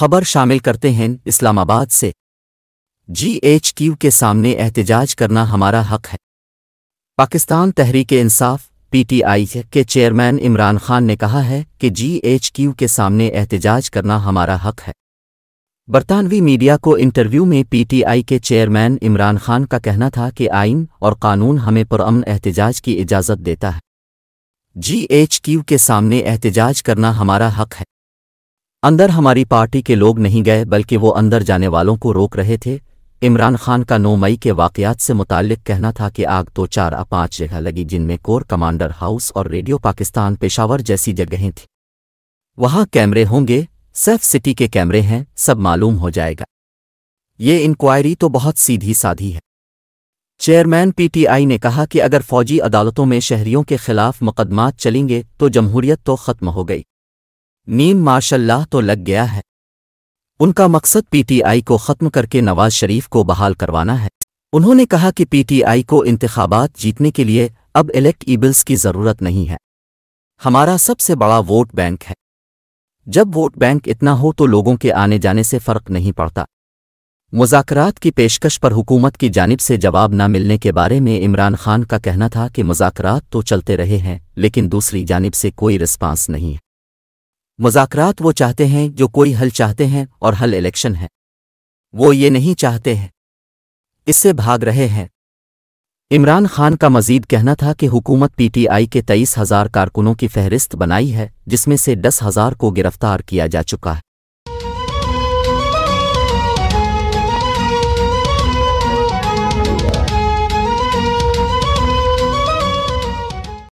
खबर शामिल करते हैं इस्लामाबाद से जीएचक्यू के सामने एहतजाज करना हमारा हक है पाकिस्तान तहरीक इंसाफ पीटीआई के चेयरमैन इमरान खान ने कहा है कि जीएचक्यू के सामने एहतजाज करना हमारा हक है बरतानवी मीडिया को इंटरव्यू में पीटीआई के चेयरमैन इमरान खान का कहना था कि आइन और कानून हमें पुरअमन एहतजाज की इजाज़त देता है जीएचक्यू के सामने एहतजाज करना हमारा हक है अंदर हमारी पार्टी के लोग नहीं गए बल्कि वो अंदर जाने वालों को रोक रहे थे इमरान खान का नौ मई के वाकयात से मुतालिक कहना था कि आग तो चार आ पांच जगह लगी जिनमें कोर कमांडर हाउस और रेडियो पाकिस्तान पेशावर जैसी जगहें थी वहाँ कैमरे होंगे सेफ सिटी के कैमरे हैं सब मालूम हो जाएगा ये इंक्वायरी तो बहुत सीधी साधी है चेयरमैन पीटीआई ने कहा कि अगर फौजी अदालतों में शहरियों के खिलाफ मुकदमात चलेंगे तो जमहूरियत तो खत्म हो गई नीम माशाल्लाह तो लग गया है उनका मकसद पीटीआई को ख़त्म करके नवाज शरीफ को बहाल करवाना है उन्होंने कहा कि पीटीआई को इंतबात जीतने के लिए अब इलेक्ट ईबल्स की ज़रूरत नहीं है हमारा सबसे बड़ा वोट बैंक है जब वोट बैंक इतना हो तो लोगों के आने जाने से फ़र्क नहीं पड़ता मुजाकरात की पेशकश पर हुकूमत की जानब से जवाब न मिलने के बारे में इमरान खान का कहना था कि मुजाकरात तो चलते रहे हैं लेकिन दूसरी जानब से कोई रिस्पांस नहीं है मजाकरात वो चाहते हैं जो कोई हल चाहते हैं और हल इलेक्शन है वो ये नहीं चाहते हैं इससे भाग रहे हैं इमरान खान का मजीद कहना था कि हुकूमत पीटीआई के तेईस हजार कारकुनों की फहरिस्त बनाई है जिसमें से दस हजार को गिरफ्तार किया जा चुका है